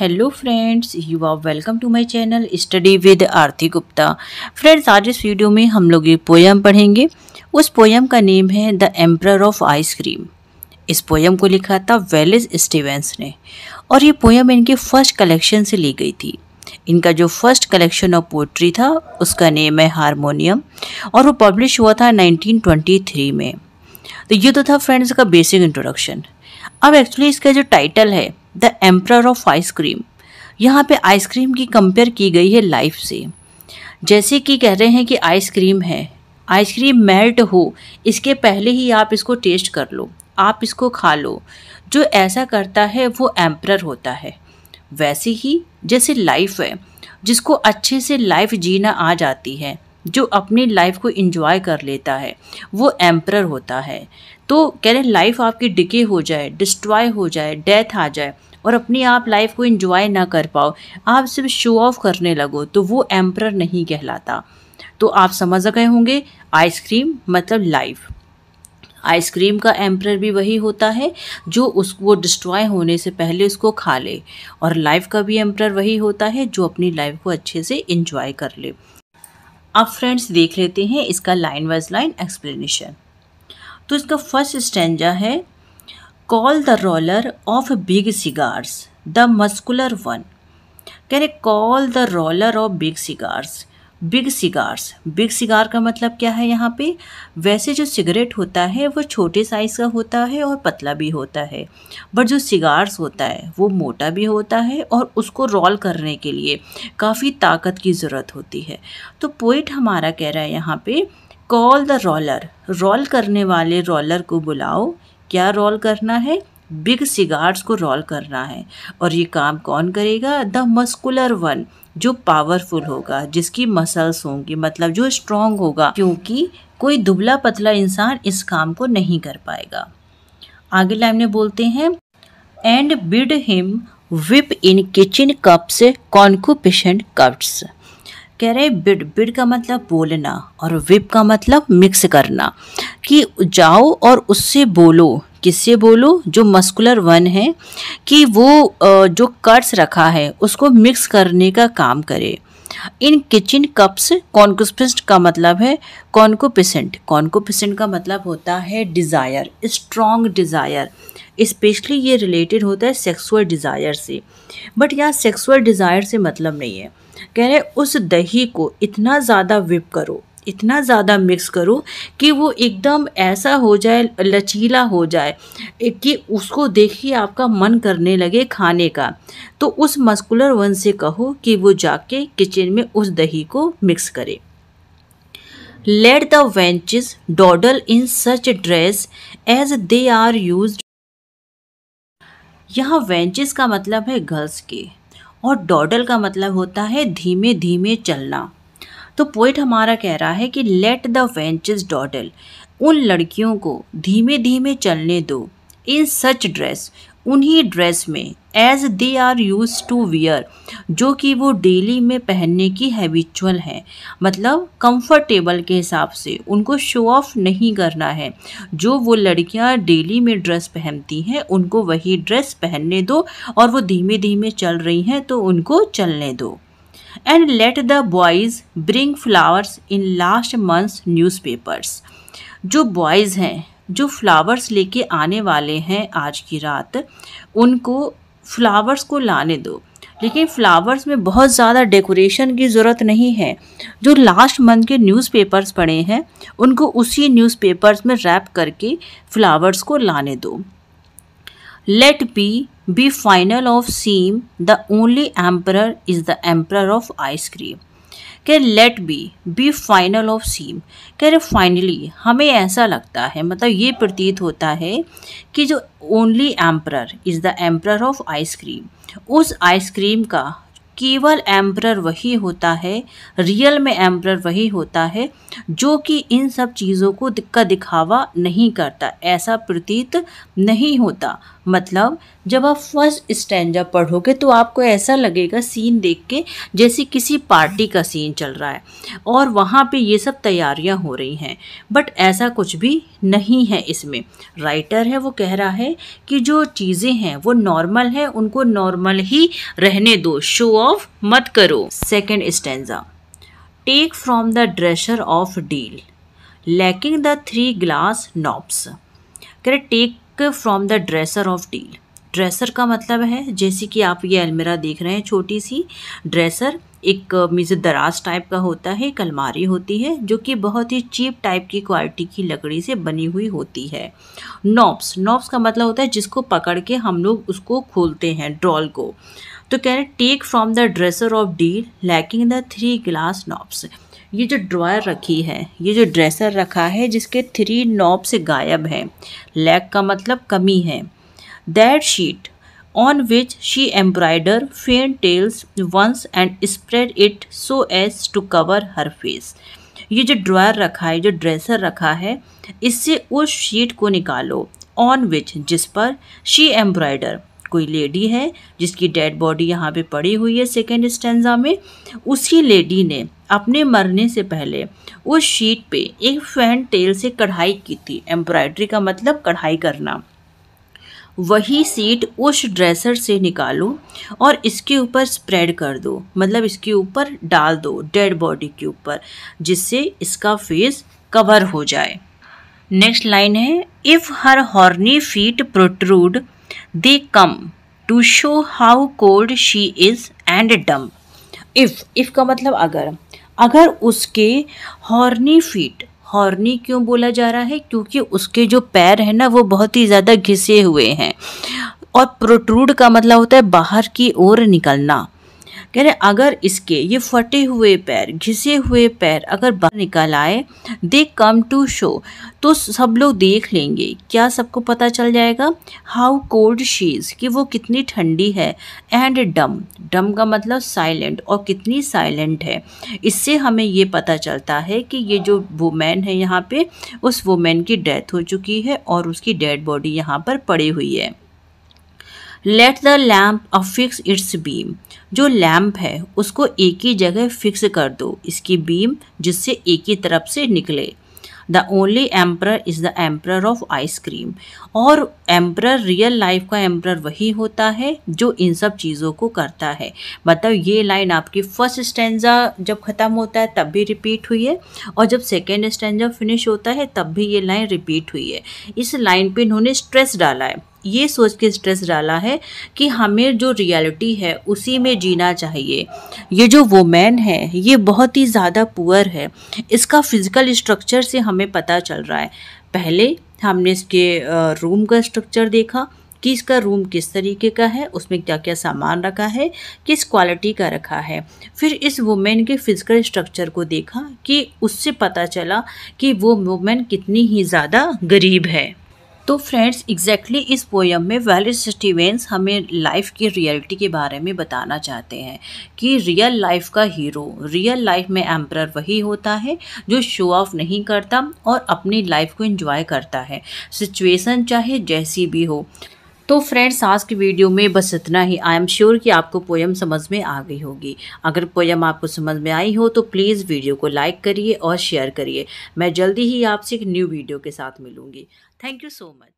hello friends you are welcome to my channel study with Aarti Gupta friends आज इस video में हम लोग ये पोयम पढ़ेंगे उस पोयम का नेम है द एम्प्रर ऑफ आइसक्रीम इस पोयम को लिखा था वेलिस स्टीवेंस ने और ये पोयम इनके फर्स्ट कलेक्शन से ली गई थी इनका जो फर्स्ट कलेक्शन ऑफ पोइट्री था उसका नेम है हारमोनियम और वो पब्लिश हुआ था नाइनटीन में तो ये तो था फ्रेंड्स का बेसिक इंट्रोडक्शन अब एक्चुअली इसका जो टाइटल है द एम्प्रर ऑफ आइसक्रीम यहाँ पे आइसक्रीम की कंपेयर की गई है लाइफ से जैसे कि कह रहे हैं कि आइसक्रीम है आइसक्रीम मेल्ट हो इसके पहले ही आप इसको टेस्ट कर लो आप इसको खा लो जो ऐसा करता है वो एम्प्रर होता है वैसे ही जैसे लाइफ है जिसको अच्छे से लाइफ जीना आ जाती है जो अपनी लाइफ को इंजॉय कर लेता है वो एम्प्रर होता है तो कह रहे लाइफ आपकी डिके हो जाए डिस्ट्रॉय हो जाए डेथ आ जाए और अपनी आप लाइफ को इन्जॉय ना कर पाओ आप सिर्फ शो ऑफ करने लगो तो वो एम्प्रर नहीं कहलाता तो आप समझ गए होंगे आइसक्रीम मतलब लाइफ आइसक्रीम का एम्प्रर भी वही होता है जो उसको डिस्ट्रॉय होने से पहले उसको खा ले और लाइफ का भी एम्प्रर वही होता है जो अपनी लाइफ को अच्छे से इंजॉय कर ले अब फ्रेंड्स देख लेते हैं इसका लाइन वाइज लाइन एक्सप्लेनेशन तो इसका फर्स्ट स्टेंजा है call the roller of big cigars the muscular one कह रहे call the roller of big cigars big cigars big cigar का मतलब क्या है यहाँ पे वैसे जो सिगरेट होता है वो छोटे साइज़ का होता है और पतला भी होता है बट जो सिगार्स होता है वो मोटा भी होता है और उसको रोल करने के लिए काफ़ी ताकत की ज़रूरत होती है तो पोइट हमारा कह रहा है यहाँ पे कॉल द रोलर रोल करने वाले रोलर को बुलाओ क्या रोल करना है बिग सिगार्स को रोल करना है और ये काम कौन करेगा द मस्कुलर वन जो पावरफुल होगा जिसकी मसल्स होंगी मतलब जो स्ट्रॉन्ग होगा क्योंकि कोई दुबला पतला इंसान इस काम को नहीं कर पाएगा आगे लाइन में बोलते हैं and bid him whip in kitchen cups concupiscent cups कह रहे बिड बिड का मतलब बोलना और विप का मतलब मिक्स करना कि जाओ और उससे बोलो किससे बोलो जो मस्कुलर वन है कि वो जो कर्स रखा है उसको मिक्स करने का काम करे इन किचन कप्स कॉन्कोपिस्ट का मतलब है कॉन्कोपिसेंट कॉन्कोपिसेंट का मतलब होता है डिज़ायर स्ट्रॉन्ग डिज़ायर इस्पेशली ये रिलेटेड होता है सेक्सुअल डिज़ायर से बट यहाँ सेक्सुअल डिज़ायर से मतलब नहीं है कह रहे उस दही को इतना ज़्यादा विप करो इतना ज़्यादा मिक्स करो कि वो एकदम ऐसा हो जाए लचीला हो जाए कि उसको देखिए आपका मन करने लगे खाने का तो उस मस्कुलर वन से कहो कि वो जाके किचन में उस दही को मिक्स करे let the wenches dawdle in such dress as they are used यहाँ वेंचेस का मतलब है गर्ल्स के और डॉडल का मतलब होता है धीमे धीमे चलना तो पोइट हमारा कह रहा है कि लेट द वेंचेस डॉडल उन लड़कियों को धीमे धीमे चलने दो इन सच ड्रेस उन्हीं ड्रेस में as they are used to wear जो कि वो डेली में पहनने की हैबिचुअल है मतलब कंफर्टेबल के हिसाब से उनको शो ऑफ नहीं करना है जो वो लड़कियां डेली में ड्रेस पहनती हैं उनको वही ड्रेस पहनने दो और वो धीमे धीमे चल रही हैं तो उनको चलने दो and let the boys bring flowers in last months newspapers जो बॉयज़ हैं जो फ्लावर्स लेके आने वाले हैं आज की रात उनको फ्लावर्स को लाने दो लेकिन फ्लावर्स में बहुत ज़्यादा डेकोरेशन की ज़रूरत नहीं है जो लास्ट मंथ के न्यूज़पेपर्स पड़े हैं उनको उसी न्यूज़पेपर्स में रैप करके फ्लावर्स को लाने दो let be be finale of seem the only emperor is the emperor of ice cream कि let be be finale of seem कह रहे फाइनली हमें ऐसा लगता है मतलब ये प्रतीत होता है कि जो only emperor is the emperor of ice cream उस आइसक्रीम का केवल एम्प्रर वही होता है रियल में एम्प्रर वही होता है जो कि इन सब चीज़ों को का दिखावा नहीं करता ऐसा प्रतीत नहीं होता मतलब जब आप फर्स्ट स्टैंडा पढ़ोगे तो आपको ऐसा लगेगा सीन देख के जैसे किसी पार्टी का सीन चल रहा है और वहाँ पे ये सब तैयारियाँ हो रही हैं बट ऐसा कुछ भी नहीं है इसमें राइटर है वो कह रहा है कि जो चीज़ें हैं वो नॉर्मल है उनको नॉर्मल ही रहने दो शो ऑफ मत करो second stanza take from the dresser of deal lacking the three glass knobs कह रहे take from the dresser of deal dresser का मतलब है जैसे कि आप ये अलमिरा देख रहे हैं छोटी सी ड्रेसर एक मीज दराज टाइप का होता है एक अलमारी होती है जो कि बहुत ही चीप टाइप की क्वालिटी की लकड़ी से बनी हुई होती है नॉब्स नॉब्स का मतलब होता है जिसको पकड़ के हम लोग उसको खोलते हैं ड्रॉल को तो कह रहे take from the dresser of deal lacking the three glass knobs ये जो ड्रॉयर रखी है ये जो ड्रेसर रखा है जिसके थ्री नॉब से गायब है लैक का मतलब कमी है that sheet on which she embroider fantails once and spread it so as to cover her face ये जो ड्रायर रखा है जो ड्रेसर रखा है इससे उस शीट को निकालो ऑन विच जिस पर शी एम्ब्रॉयडर कोई लेडी है जिसकी डेड बॉडी यहाँ पे पड़ी हुई है सेकेंड स्टेंजा में उसी लेडी ने अपने मरने से पहले उस शीट पे एक फैन टेल से कढ़ाई की थी एम्ब्रॉयड्री का मतलब कढ़ाई करना वही सीट उस ड्रेसर से निकालो और इसके ऊपर स्प्रेड कर दो मतलब इसके ऊपर डाल दो डेड बॉडी के ऊपर जिससे इसका फेस कवर हो जाए नेक्स्ट लाइन है if her horny feet protrude they come to show how cold she is and dumb if if का मतलब अगर अगर उसके हॉर्नी फीट हॉर्नी क्यों बोला जा रहा है क्योंकि उसके जो पैर हैं ना वो बहुत ही ज़्यादा घिसे हुए हैं और प्रोट्रूड का मतलब होता है बाहर की ओर निकलना कह रहे अगर इसके ये फटे हुए पैर घिसे हुए पैर अगर बाहर निकल आए दे कम टू शो तो सब लोग देख लेंगे क्या सबको पता चल जाएगा हाउ कोल्ड शीज कि वो कितनी ठंडी है एंड डम डम का मतलब साइलेंट और कितनी साइलेंट है इससे हमें ये पता चलता है कि ये जो वुमेन है यहाँ पे उस वुमेन की डेथ हो चुकी है और उसकी डेड बॉडी यहाँ पर पड़ी हुई है let the lamp affix fix its beam जो लैम्प है उसको एक ही जगह फिक्स कर दो इसकी बीम जिससे एक ही तरफ से निकले the only emperor is the emperor of ice cream और एम्प्रर रियल लाइफ का एम्प्रर वही होता है जो इन सब चीज़ों को करता है मतलब ये लाइन आपकी फर्स्ट स्टैंडा जब ख़त्म होता है तब भी रिपीट हुई है और जब सेकेंड स्टैंडा फिनिश होता है तब भी ये लाइन रिपीट हुई है इस लाइन पे इन्होंने स्ट्रेस डाला है ये सोच के स्ट्रेस डाला है कि हमें जो रियलिटी है उसी में जीना चाहिए ये जो वोमेन है ये बहुत ही ज़्यादा पुअर है इसका फिज़िकल स्ट्रक्चर से हमें पता चल रहा है पहले हमने इसके रूम का स्ट्रक्चर देखा कि इसका रूम किस तरीके का है उसमें क्या क्या सामान रखा है किस क्वालिटी का रखा है फिर इस वुमेन के फिजिकल स्ट्रक्चर को देखा कि उससे पता चला कि वो वुमेन कितनी ही ज़्यादा गरीब है तो फ्रेंड्स एग्जैक्टली exactly इस पोयम में वैलिस स्टीवेंस हमें लाइफ की रियलिटी के बारे में बताना चाहते हैं कि रियल लाइफ का हीरो रियल लाइफ में एम्प्रर वही होता है जो शो ऑफ नहीं करता और अपनी लाइफ को इन्जॉय करता है सिचुएसन चाहे जैसी भी हो तो फ्रेंड्स आज की वीडियो में बस इतना ही आई एम श्योर कि आपको पोयम समझ में आ गई होगी अगर पोयम आपको समझ में आई हो तो प्लीज़ वीडियो को लाइक करिए और शेयर करिए मैं जल्दी ही आपसे एक न्यू वीडियो के साथ मिलूँगी थैंक यू सो मच